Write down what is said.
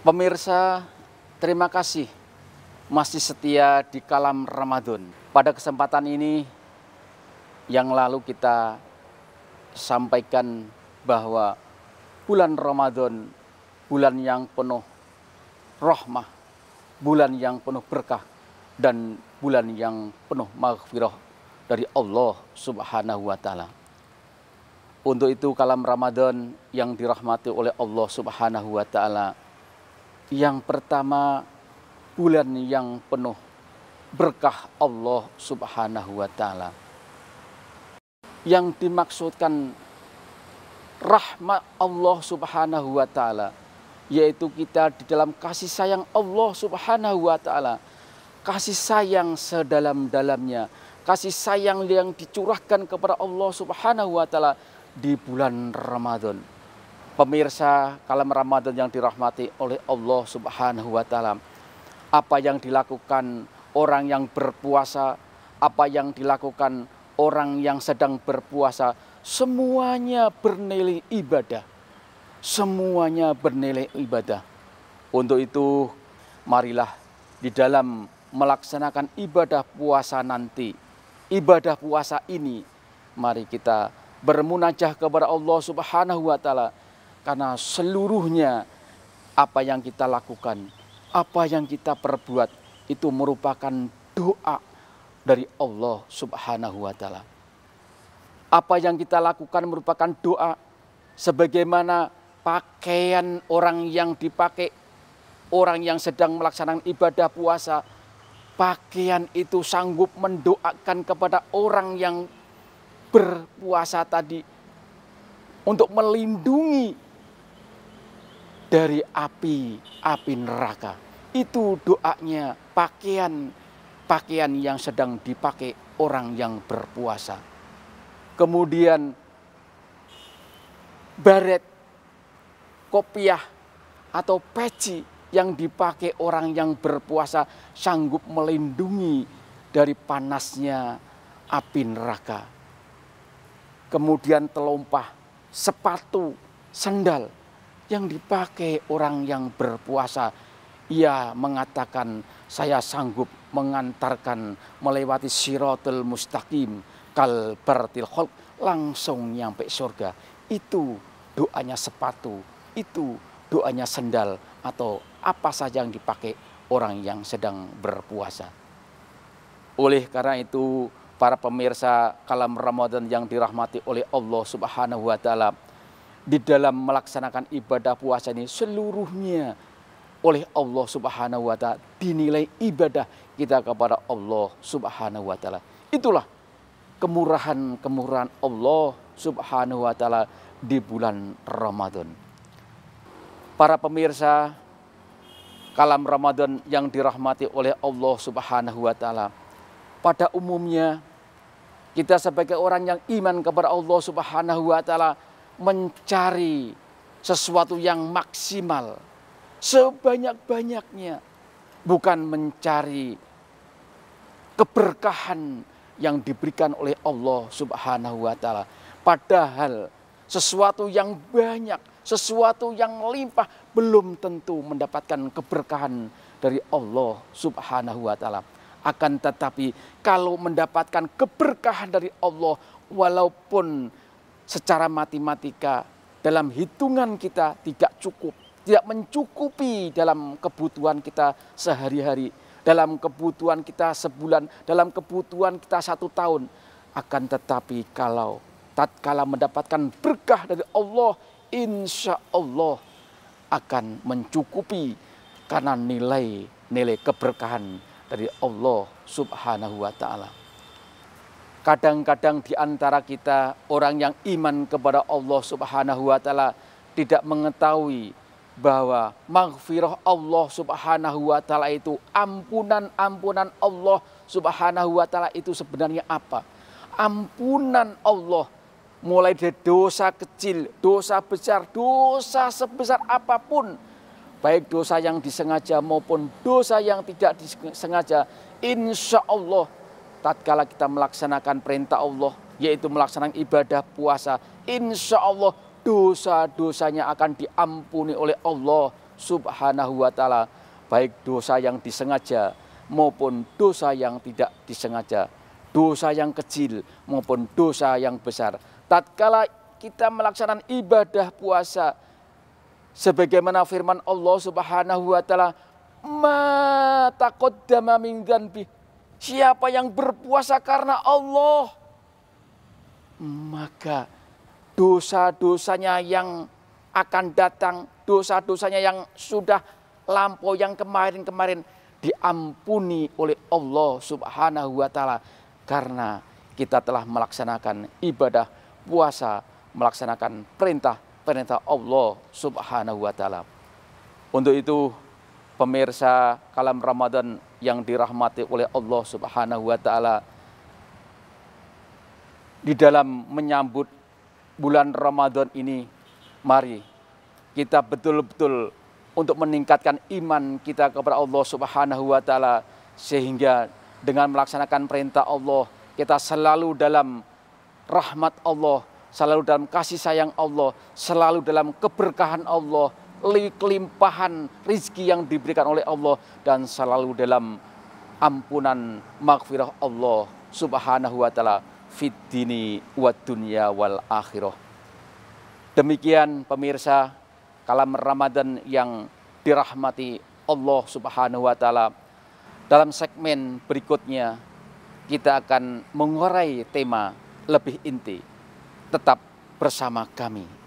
Pemirsa, terima kasih masih setia di kalam Ramadan. Pada kesempatan ini yang lalu kita sampaikan bahwa bulan Ramadan bulan yang penuh rahmah, bulan yang penuh berkah dan bulan yang penuh maghfirah dari Allah Subhanahu wa taala. Untuk itu kalam Ramadan yang dirahmati oleh Allah Subhanahu wa taala yang pertama bulan yang penuh berkah Allah Subhanahu wa taala. Yang dimaksudkan rahmat Allah Subhanahu wa taala yaitu kita di dalam kasih sayang Allah Subhanahu wa taala. Kasih sayang sedalam-dalamnya, kasih sayang yang dicurahkan kepada Allah Subhanahu wa taala di bulan Ramadan. Pemirsa, kalam Ramadan yang dirahmati oleh Allah Subhanahu wa taala. Apa yang dilakukan orang yang berpuasa, apa yang dilakukan orang yang sedang berpuasa, semuanya bernilai ibadah. Semuanya bernilai ibadah. Untuk itu, marilah di dalam melaksanakan ibadah puasa nanti, ibadah puasa ini, mari kita bermunajah kepada Allah Subhanahu wa taala karena seluruhnya apa yang kita lakukan, apa yang kita perbuat itu merupakan doa dari Allah Subhanahu wa taala. Apa yang kita lakukan merupakan doa sebagaimana pakaian orang yang dipakai orang yang sedang melaksanakan ibadah puasa pakaian itu sanggup mendoakan kepada orang yang berpuasa tadi untuk melindungi dari api api neraka. Itu doanya pakaian pakaian yang sedang dipakai orang yang berpuasa. Kemudian baret, kopiah atau peci yang dipakai orang yang berpuasa sanggup melindungi dari panasnya api neraka. Kemudian telompah, sepatu, sendal yang dipakai orang yang berpuasa. Ia mengatakan, saya sanggup mengantarkan melewati sirotul mustaqim kal bertil langsung nyampe surga. Itu doanya sepatu, itu doanya sendal atau apa saja yang dipakai orang yang sedang berpuasa. Oleh karena itu para pemirsa kalam Ramadan yang dirahmati oleh Allah Subhanahu wa taala di dalam melaksanakan ibadah puasa ini seluruhnya oleh Allah Subhanahu wa taala dinilai ibadah kita kepada Allah Subhanahu wa taala. Itulah kemurahan-kemurahan Allah Subhanahu wa taala di bulan Ramadan. Para pemirsa kalam Ramadan yang dirahmati oleh Allah Subhanahu wa taala. Pada umumnya kita sebagai orang yang iman kepada Allah Subhanahu wa taala mencari sesuatu yang maksimal sebanyak-banyaknya bukan mencari keberkahan yang diberikan oleh Allah Subhanahu wa taala padahal sesuatu yang banyak sesuatu yang limpah belum tentu mendapatkan keberkahan dari Allah Subhanahu wa taala akan tetapi kalau mendapatkan keberkahan dari Allah walaupun secara matematika dalam hitungan kita tidak cukup, tidak mencukupi dalam kebutuhan kita sehari-hari, dalam kebutuhan kita sebulan, dalam kebutuhan kita satu tahun. Akan tetapi kalau tatkala mendapatkan berkah dari Allah, insya Allah akan mencukupi karena nilai-nilai keberkahan dari Allah Subhanahu wa Ta'ala. Kadang-kadang di antara kita orang yang iman kepada Allah Subhanahu wa taala tidak mengetahui bahwa maghfirah Allah Subhanahu wa taala itu ampunan-ampunan Allah Subhanahu wa taala itu sebenarnya apa? Ampunan Allah mulai dari dosa kecil, dosa besar, dosa sebesar apapun baik dosa yang disengaja maupun dosa yang tidak disengaja insya Allah tatkala kita melaksanakan perintah Allah, yaitu melaksanakan ibadah puasa, insya Allah dosa-dosanya akan diampuni oleh Allah subhanahu wa ta'ala. Baik dosa yang disengaja maupun dosa yang tidak disengaja. Dosa yang kecil maupun dosa yang besar. Tatkala kita melaksanakan ibadah puasa, sebagaimana firman Allah Subhanahu wa taala ma takut min bi." Siapa yang berpuasa karena Allah, maka dosa-dosanya yang akan datang, dosa-dosanya yang sudah lampau yang kemarin-kemarin diampuni oleh Allah Subhanahu wa taala karena kita telah melaksanakan ibadah puasa, melaksanakan perintah-perintah Allah Subhanahu wa taala. Untuk itu pemirsa Kalam Ramadan yang dirahmati oleh Allah Subhanahu wa taala di dalam menyambut bulan Ramadan ini mari kita betul-betul untuk meningkatkan iman kita kepada Allah Subhanahu wa taala sehingga dengan melaksanakan perintah Allah kita selalu dalam rahmat Allah, selalu dalam kasih sayang Allah, selalu dalam keberkahan Allah, kelimpahan rizki yang diberikan oleh Allah dan selalu dalam ampunan maghfirah Allah subhanahu wa ta'ala fid dini wa dunya wal akhirah. Demikian pemirsa kalam Ramadan yang dirahmati Allah subhanahu wa ta'ala. Dalam segmen berikutnya kita akan mengurai tema lebih inti. Tetap bersama kami.